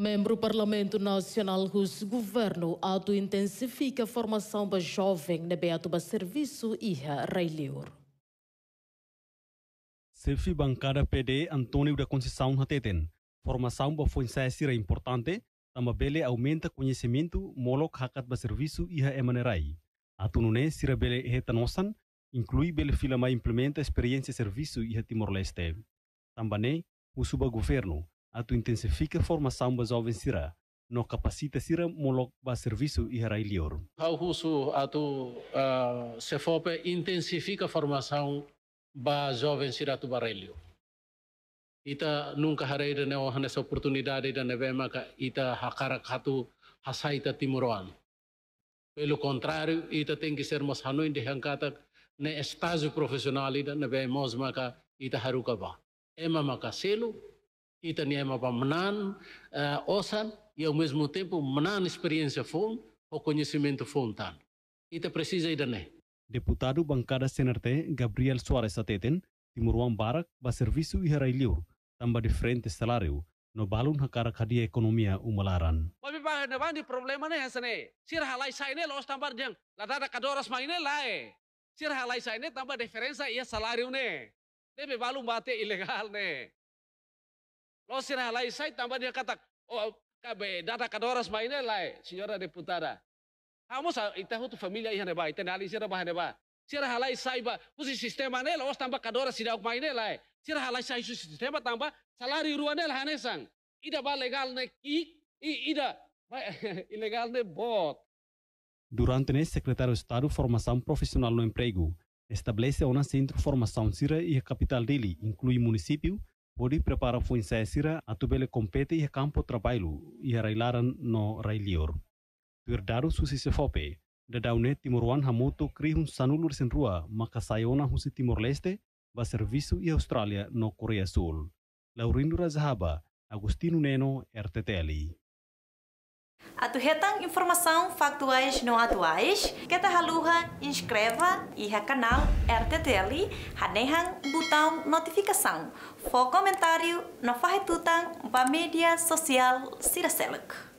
Membro do Parlamento Nacional Russo, governo auto intensifica a formação para jovem na Beatuba Serviço e Railior. Sefi bancada PD Antônio da Conceição Hateten. Formação para é importante, também aumenta conhecimento, molok hakat para serviço e a emanerai. Atunune sira bele retanosan, inclui bele filama implementa experiência serviço e a Timor-Leste. Também o suba governo a tu intensifica a formação ba jovem sira, no capacita sira molok ba serviço e harai lior. Hau husu a tu uh, fope intensifica a formação ba jovem sira tu barelio. Ita nunca harai da neo hanes oportunidade de nevema ka ita hakarak hatu hasaita timuroan. Pelo contrário, ita tem que ser mas hanuin de hankatak ne estágio profissional ida neve mosma ka ita haruka ba. Ema maka selu Itaniema para menan uh, osan e ao mesmo tempo menan experiência fun o conhecimento e te precisa idane. Deputado bancada senerte Gabriel Soares Ateten, Timuruan Barak, ba serviço e harailiu, tamba de frente salário, no balun hakara kadia ekonomia umalaran. Babi pa na bandi problema ne hasane, sir halai ini los tambar la ladada kadoras maine lae. Sir halai ini tamba diferença ia salário ne. Debe balun bate ilegal ne. Lo sinalai sai tambah dia kata, oh, cabe, data cadoras maine lai, senhora deputada. Vamos a itahu tu família ihane ba, itenali sira bahane ba. Sira halai saiba, usi sistema nela, os tambah cadoras sidau maine lai. Sira halai sai usi sistema tambah, salário ruanel hanesang. Ida ba legal ne ki, ida, ilegal ne bot. Durante o secretário de Estado Formação Profissional no Emprego, estabelece um centro de formação Cira e a capital dele, inclui município, Bodi prepara funsaisira atubele kompete ia kampo trabalho ia railaran no railior. Tuirdaru susi sefope, da daune timoruan hamuto krihun sanulur sen rua maka sayona husi Timor Leste ba servisu ia Australia no Korea Sul. Laurindo Razahaba, Agustino Neno, RTTLI. aturretang informação factuais não atuais, que te haluha inscreva e ha canal RTTL, hanehang botão notificação, for comentário na farretutang ba mídia social Siraseluk.